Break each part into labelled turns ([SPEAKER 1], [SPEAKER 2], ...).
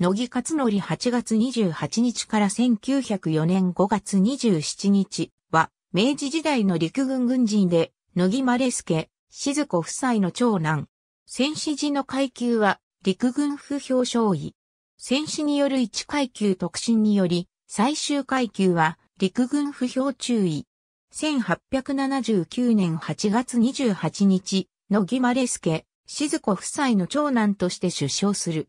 [SPEAKER 1] 野木勝則8月28日から1904年5月27日は、明治時代の陸軍軍人で、野木丸助、静子夫妻の長男。戦死時の階級は、陸軍不評将位。戦死による1階級特進により、最終階級は、陸軍不評注意。1879年8月28日、野木丸助、静子夫妻の長男として出生する。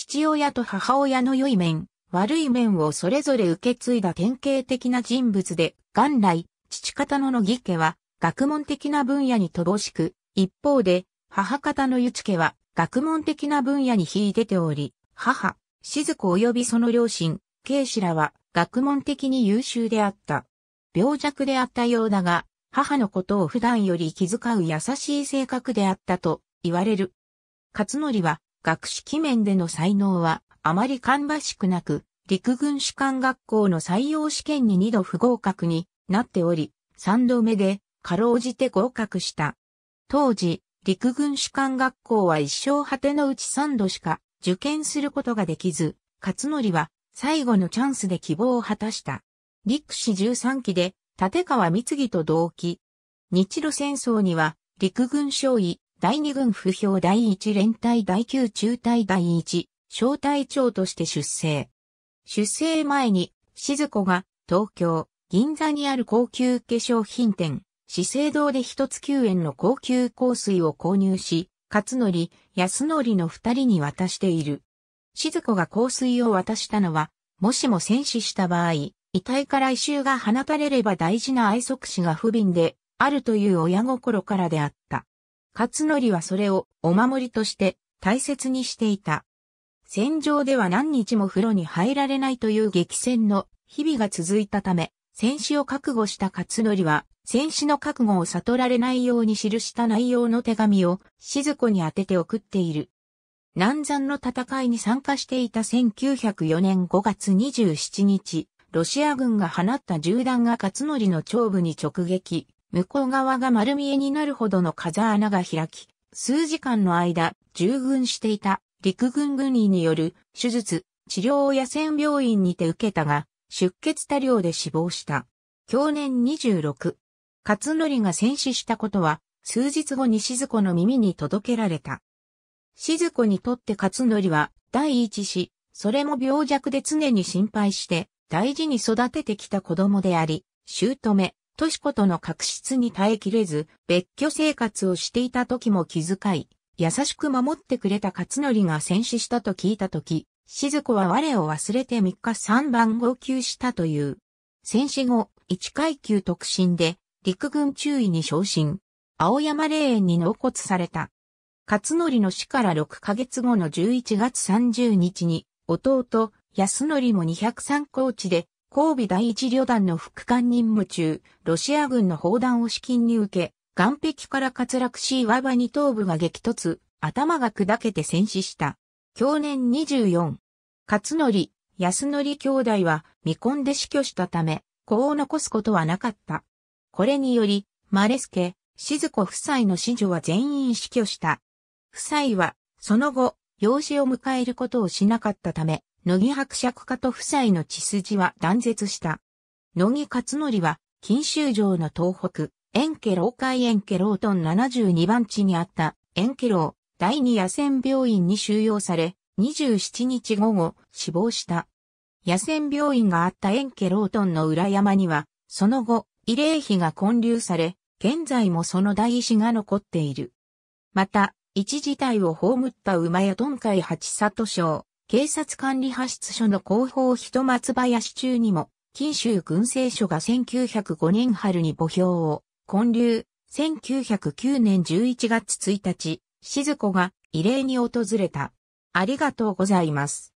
[SPEAKER 1] 父親と母親の良い面、悪い面をそれぞれ受け継いだ典型的な人物で、元来、父方の野木家は、学問的な分野に乏しく、一方で、母方のユち家は、学問的な分野に秀でており、母、静子及びその両親、慶氏らは、学問的に優秀であった。病弱であったようだが、母のことを普段より気遣う優しい性格であったと言われる。勝則は学識面での才能はあまり芳しくなく、陸軍士官学校の採用試験に2度不合格になっており、3度目でかろうじて合格した。当時、陸軍士官学校は一生果てのうち3度しか受験することができず、勝則は最後のチャンスで希望を果たした。陸士13期で立川三義と同期。日露戦争には陸軍将尉、第二軍不評第一連隊第九中隊第一小隊長として出征。出征前に、静子が東京、銀座にある高級化粧品店、資生堂で一つ9円の高級香水を購入し、勝則、安則の二人に渡している。静子が香水を渡したのは、もしも戦死した場合、遺体から異臭が放たれれば大事な愛足死が不憫で、あるという親心からであった。勝則はそれをお守りとして大切にしていた。戦場では何日も風呂に入られないという激戦の日々が続いたため、戦死を覚悟した勝則は、戦死の覚悟を悟られないように記した内容の手紙を静子に当てて送っている。南山の戦いに参加していた1904年5月27日、ロシア軍が放った銃弾が勝則の長部に直撃、向こう側が丸見えになるほどの風穴が開き、数時間の間、従軍していた陸軍軍医による手術、治療を野戦病院にて受けたが、出血多量で死亡した。去年26。勝則が戦死したことは、数日後に静子の耳に届けられた。静子にとって勝則は第一子、それも病弱で常に心配して、大事に育ててきた子供であり、姑、としコとの確執に耐えきれず、別居生活をしていた時も気遣い、優しく守ってくれた勝則が戦死したと聞いた時、静子は我を忘れて3日3番号級したという。戦死後、1階級特進で、陸軍中尉に昇進。青山霊園に納骨された。勝則の死から6ヶ月後の11月30日に、弟、安則も203高地で神戸第一旅団の副官任務中、ロシア軍の砲弾を資金に受け、岸壁から滑落し岩場に頭部が激突、頭が砕けて戦死した。去年24。勝則、安則兄弟は未婚で死去したため、子を残すことはなかった。これにより、マレスケ、静子夫妻の子女は全員死去した。夫妻は、その後、養子を迎えることをしなかったため、乃木伯爵家と夫妻の血筋は断絶した。乃木勝則は、錦州城の東北、遠家老会遠家老トン72番地にあった遠家老第二野戦病院に収容され、27日午後、死亡した。野戦病院があった遠家老トンの裏山には、その後、慰霊碑が建立され、現在もその大石が残っている。また、一時代を葬った馬屋トン会八里省、警察管理派出所の広報人松林中にも、近州軍政所が1905年春に墓標を、建立、1909年11月1日、静子が慰霊に訪れた。ありがとうございます。